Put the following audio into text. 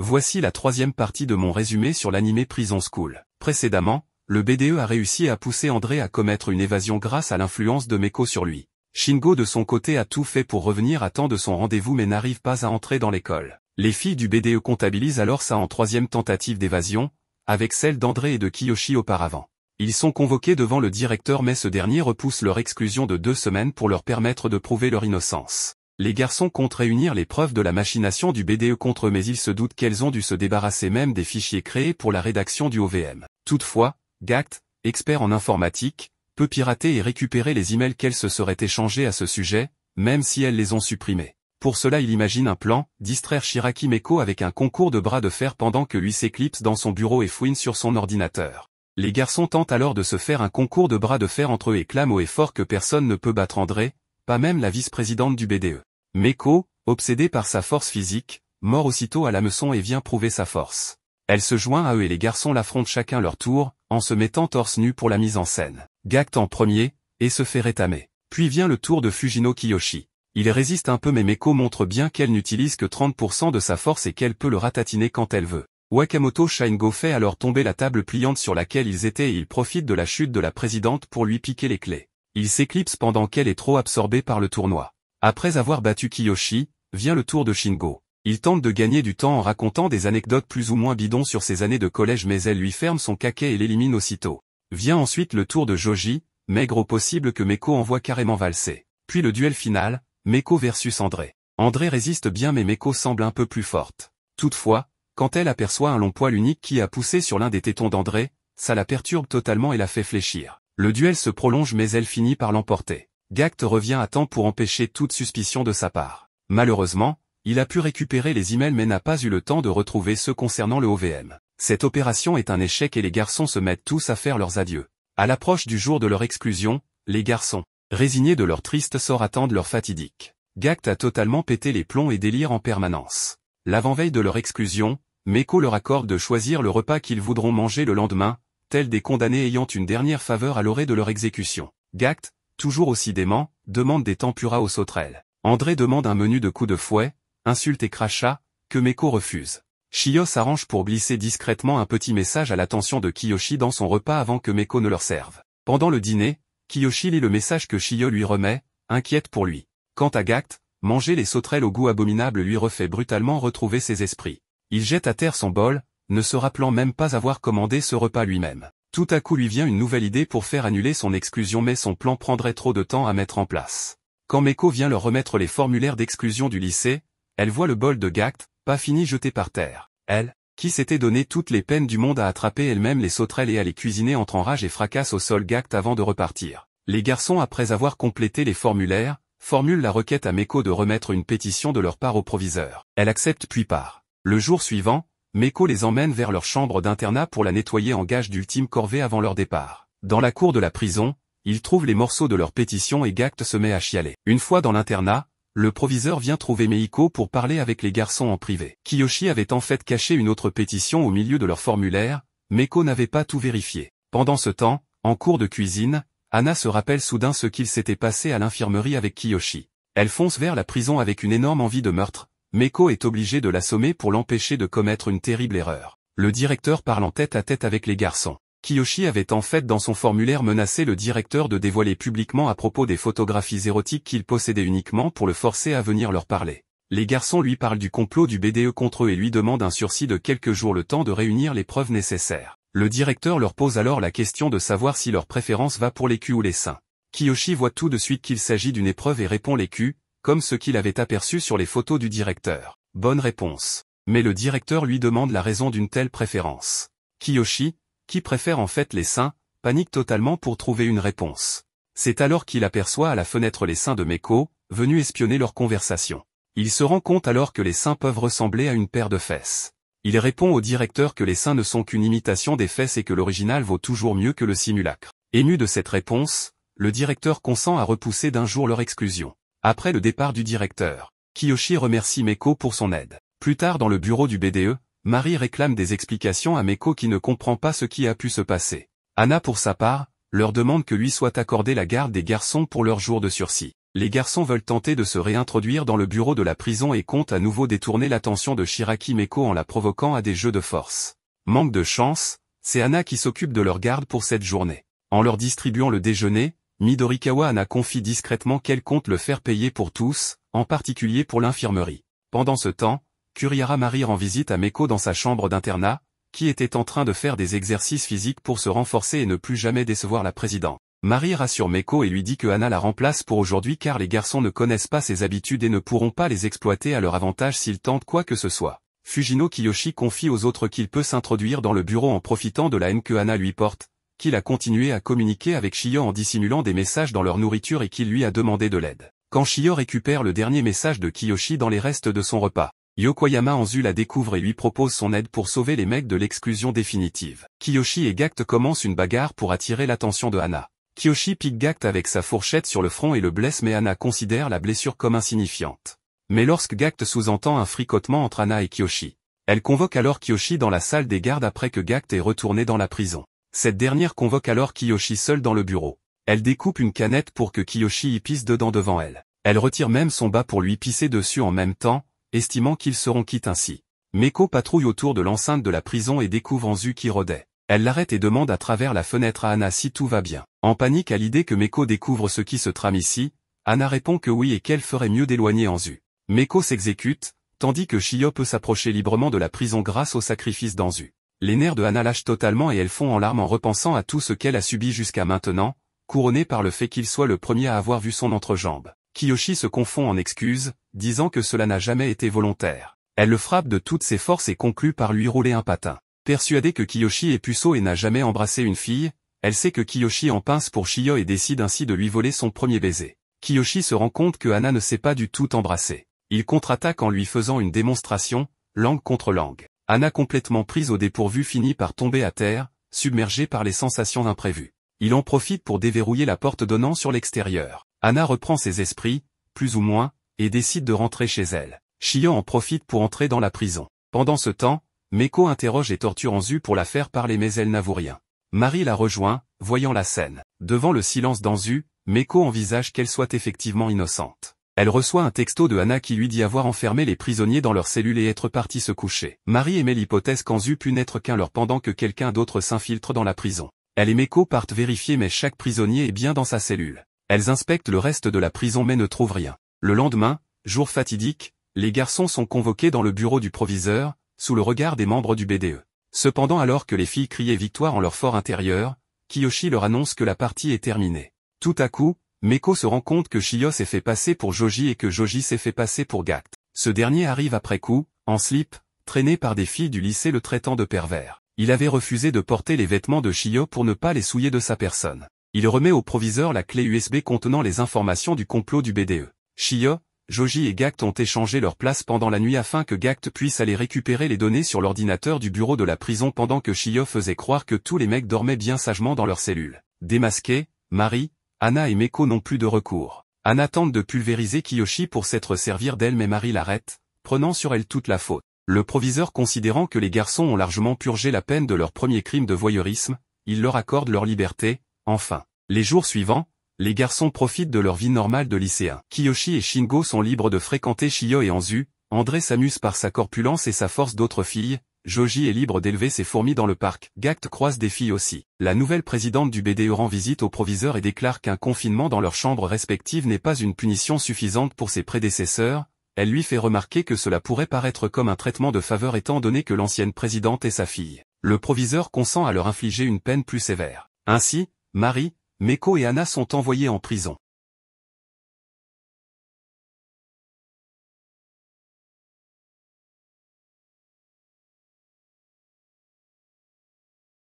Voici la troisième partie de mon résumé sur l'animé Prison School. Précédemment, le BDE a réussi à pousser André à commettre une évasion grâce à l'influence de Meko sur lui. Shingo de son côté a tout fait pour revenir à temps de son rendez-vous mais n'arrive pas à entrer dans l'école. Les filles du BDE comptabilisent alors ça en troisième tentative d'évasion, avec celle d'André et de Kiyoshi auparavant. Ils sont convoqués devant le directeur mais ce dernier repousse leur exclusion de deux semaines pour leur permettre de prouver leur innocence. Les garçons comptent réunir les preuves de la machination du BDE contre eux mais ils se doutent qu'elles ont dû se débarrasser même des fichiers créés pour la rédaction du OVM. Toutefois, Gact, expert en informatique, peut pirater et récupérer les emails qu'elles se seraient échangés à ce sujet, même si elles les ont supprimés. Pour cela il imagine un plan, distraire Shiraki Meko avec un concours de bras de fer pendant que lui s'éclipse dans son bureau et fouine sur son ordinateur. Les garçons tentent alors de se faire un concours de bras de fer entre eux et clament au effort que personne ne peut battre André, pas même la vice-présidente du BDE. Meko, obsédée par sa force physique, mord aussitôt à l'hameçon et vient prouver sa force. Elle se joint à eux et les garçons l'affrontent chacun leur tour, en se mettant torse nu pour la mise en scène. Gacte en premier, et se fait rétamer. Puis vient le tour de Fujino Kiyoshi. Il résiste un peu mais Meko montre bien qu'elle n'utilise que 30% de sa force et qu'elle peut le ratatiner quand elle veut. Wakamoto Shingo fait alors tomber la table pliante sur laquelle ils étaient et il profite de la chute de la présidente pour lui piquer les clés. Il s'éclipse pendant qu'elle est trop absorbée par le tournoi. Après avoir battu Kiyoshi, vient le tour de Shingo. Il tente de gagner du temps en racontant des anecdotes plus ou moins bidons sur ses années de collège mais elle lui ferme son caquet et l'élimine aussitôt. Vient ensuite le tour de Joji, maigre au possible que Meko envoie carrément valser. Puis le duel final, Meko versus André. André résiste bien mais Meko semble un peu plus forte. Toutefois, quand elle aperçoit un long poil unique qui a poussé sur l'un des tétons d'André, ça la perturbe totalement et la fait fléchir. Le duel se prolonge mais elle finit par l'emporter. Gact revient à temps pour empêcher toute suspicion de sa part. Malheureusement, il a pu récupérer les emails mais n'a pas eu le temps de retrouver ceux concernant le OVM. Cette opération est un échec et les garçons se mettent tous à faire leurs adieux. À l'approche du jour de leur exclusion, les garçons, résignés de leur triste sort attendent leur fatidique. Gact a totalement pété les plombs et délire en permanence. L'avant-veille de leur exclusion, Meko leur accorde de choisir le repas qu'ils voudront manger le lendemain, tels des condamnés ayant une dernière faveur à l'orée de leur exécution. Gact, toujours aussi dément, demande des tempuras aux sauterelles. André demande un menu de coups de fouet, insulte et crachats, que Meko refuse. Shio s'arrange pour glisser discrètement un petit message à l'attention de Kiyoshi dans son repas avant que Meko ne leur serve. Pendant le dîner, Kiyoshi lit le message que Shio lui remet, inquiète pour lui. Quant à Gact, manger les sauterelles au goût abominable lui refait brutalement retrouver ses esprits. Il jette à terre son bol, ne se rappelant même pas avoir commandé ce repas lui-même. Tout à coup lui vient une nouvelle idée pour faire annuler son exclusion mais son plan prendrait trop de temps à mettre en place. Quand Meko vient leur remettre les formulaires d'exclusion du lycée, elle voit le bol de Gact, pas fini jeté par terre. Elle, qui s'était donné toutes les peines du monde à attraper elle-même les sauterelles et à les cuisiner entre rage et fracasse au sol Gact avant de repartir. Les garçons après avoir complété les formulaires, formulent la requête à Meko de remettre une pétition de leur part au proviseur. Elle accepte puis part. Le jour suivant, Meiko les emmène vers leur chambre d'internat pour la nettoyer en gage d'ultime corvée avant leur départ. Dans la cour de la prison, ils trouvent les morceaux de leur pétition et Gact se met à chialer. Une fois dans l'internat, le proviseur vient trouver Meiko pour parler avec les garçons en privé. Kiyoshi avait en fait caché une autre pétition au milieu de leur formulaire, Meiko n'avait pas tout vérifié. Pendant ce temps, en cours de cuisine, Anna se rappelle soudain ce qu'il s'était passé à l'infirmerie avec Kiyoshi. Elle fonce vers la prison avec une énorme envie de meurtre, Meko est obligé de l'assommer pour l'empêcher de commettre une terrible erreur. Le directeur parle en tête à tête avec les garçons. Kiyoshi avait en fait dans son formulaire menacé le directeur de dévoiler publiquement à propos des photographies érotiques qu'il possédait uniquement pour le forcer à venir leur parler. Les garçons lui parlent du complot du BDE contre eux et lui demandent un sursis de quelques jours le temps de réunir les preuves nécessaires. Le directeur leur pose alors la question de savoir si leur préférence va pour les culs ou les seins. Kiyoshi voit tout de suite qu'il s'agit d'une épreuve et répond les culs, comme ce qu'il avait aperçu sur les photos du directeur. Bonne réponse. Mais le directeur lui demande la raison d'une telle préférence. Kiyoshi, qui préfère en fait les seins, panique totalement pour trouver une réponse. C'est alors qu'il aperçoit à la fenêtre les seins de Meko, venus espionner leur conversation. Il se rend compte alors que les seins peuvent ressembler à une paire de fesses. Il répond au directeur que les seins ne sont qu'une imitation des fesses et que l'original vaut toujours mieux que le simulacre. Ému de cette réponse, le directeur consent à repousser d'un jour leur exclusion. Après le départ du directeur, Kiyoshi remercie Meko pour son aide. Plus tard dans le bureau du BDE, Marie réclame des explications à Meko qui ne comprend pas ce qui a pu se passer. Anna pour sa part, leur demande que lui soit accordée la garde des garçons pour leur jour de sursis. Les garçons veulent tenter de se réintroduire dans le bureau de la prison et comptent à nouveau détourner l'attention de Shiraki Meko en la provoquant à des jeux de force. Manque de chance, c'est Anna qui s'occupe de leur garde pour cette journée. En leur distribuant le déjeuner, Midorikawa Anna confie discrètement qu'elle compte le faire payer pour tous, en particulier pour l'infirmerie. Pendant ce temps, Kuriara Marie rend visite à Meko dans sa chambre d'internat, qui était en train de faire des exercices physiques pour se renforcer et ne plus jamais décevoir la présidente. Marie rassure Meko et lui dit que Anna la remplace pour aujourd'hui car les garçons ne connaissent pas ses habitudes et ne pourront pas les exploiter à leur avantage s'ils tentent quoi que ce soit. Fujino Kiyoshi confie aux autres qu'il peut s'introduire dans le bureau en profitant de la haine que Anna lui porte, qu'il a continué à communiquer avec Shio en dissimulant des messages dans leur nourriture et qu'il lui a demandé de l'aide. Quand Shio récupère le dernier message de Kiyoshi dans les restes de son repas, Yokoyama Anzu la découvre et lui propose son aide pour sauver les mecs de l'exclusion définitive. Kiyoshi et Gact commencent une bagarre pour attirer l'attention de Hana. Kiyoshi pique Gact avec sa fourchette sur le front et le blesse mais Hana considère la blessure comme insignifiante. Mais lorsque Gact sous-entend un fricotement entre Hana et Kiyoshi, elle convoque alors Kiyoshi dans la salle des gardes après que Gact est retourné dans la prison. Cette dernière convoque alors Kiyoshi seul dans le bureau. Elle découpe une canette pour que Kiyoshi y pisse dedans devant elle. Elle retire même son bas pour lui pisser dessus en même temps, estimant qu'ils seront quittes ainsi. Meko patrouille autour de l'enceinte de la prison et découvre Anzu qui rôdait. Elle l'arrête et demande à travers la fenêtre à Anna si tout va bien. En panique à l'idée que Meko découvre ce qui se trame ici, Anna répond que oui et qu'elle ferait mieux d'éloigner Anzu. Meko s'exécute, tandis que Shio peut s'approcher librement de la prison grâce au sacrifice d'Anzu. Les nerfs de Anna lâchent totalement et elle fond en larmes en repensant à tout ce qu'elle a subi jusqu'à maintenant, couronnée par le fait qu'il soit le premier à avoir vu son entrejambe. Kiyoshi se confond en excuses, disant que cela n'a jamais été volontaire. Elle le frappe de toutes ses forces et conclut par lui rouler un patin. Persuadée que Kiyoshi est puceau et n'a jamais embrassé une fille, elle sait que Kiyoshi en pince pour Shio et décide ainsi de lui voler son premier baiser. Kiyoshi se rend compte que Anna ne s'est pas du tout embrasser. Il contre-attaque en lui faisant une démonstration, langue contre langue. Anna complètement prise au dépourvu finit par tomber à terre, submergée par les sensations imprévues. Il en profite pour déverrouiller la porte donnant sur l'extérieur. Anna reprend ses esprits, plus ou moins, et décide de rentrer chez elle. Shio en profite pour entrer dans la prison. Pendant ce temps, Meko interroge et torture Anzu pour la faire parler mais elle n'avoue rien. Marie la rejoint, voyant la scène. Devant le silence d'Anzu, Meko envisage qu'elle soit effectivement innocente. Elle reçoit un texto de Anna qui lui dit avoir enfermé les prisonniers dans leur cellule et être partie se coucher. Marie émet l'hypothèse qu'Anzu pu n'être qu'un leur pendant que quelqu'un d'autre s'infiltre dans la prison. Elle et Meko partent vérifier mais chaque prisonnier est bien dans sa cellule. Elles inspectent le reste de la prison mais ne trouvent rien. Le lendemain, jour fatidique, les garçons sont convoqués dans le bureau du proviseur, sous le regard des membres du BDE. Cependant alors que les filles criaient victoire en leur fort intérieur, Kiyoshi leur annonce que la partie est terminée. Tout à coup, Meko se rend compte que Shio s'est fait passer pour Joji et que Joji s'est fait passer pour Gact. Ce dernier arrive après coup, en slip, traîné par des filles du lycée le traitant de pervers. Il avait refusé de porter les vêtements de Shio pour ne pas les souiller de sa personne. Il remet au proviseur la clé USB contenant les informations du complot du BDE. Shio, Joji et Gact ont échangé leur place pendant la nuit afin que Gact puisse aller récupérer les données sur l'ordinateur du bureau de la prison pendant que Shio faisait croire que tous les mecs dormaient bien sagement dans leur cellule. Démasqué, Marie, Anna et Meko n'ont plus de recours. Anna tente de pulvériser Kiyoshi pour s'être servir d'elle mais Marie l'arrête, prenant sur elle toute la faute. Le proviseur considérant que les garçons ont largement purgé la peine de leur premier crime de voyeurisme, il leur accorde leur liberté, enfin. Les jours suivants, les garçons profitent de leur vie normale de lycéens. Kiyoshi et Shingo sont libres de fréquenter Shio et Anzu, André s'amuse par sa corpulence et sa force d'autres filles, Joji est libre d'élever ses fourmis dans le parc. Gact croise des filles aussi. La nouvelle présidente du BDE rend visite au proviseur et déclare qu'un confinement dans leurs chambres respectives n'est pas une punition suffisante pour ses prédécesseurs. Elle lui fait remarquer que cela pourrait paraître comme un traitement de faveur étant donné que l'ancienne présidente est sa fille. Le proviseur consent à leur infliger une peine plus sévère. Ainsi, Marie, Meko et Anna sont envoyées en prison.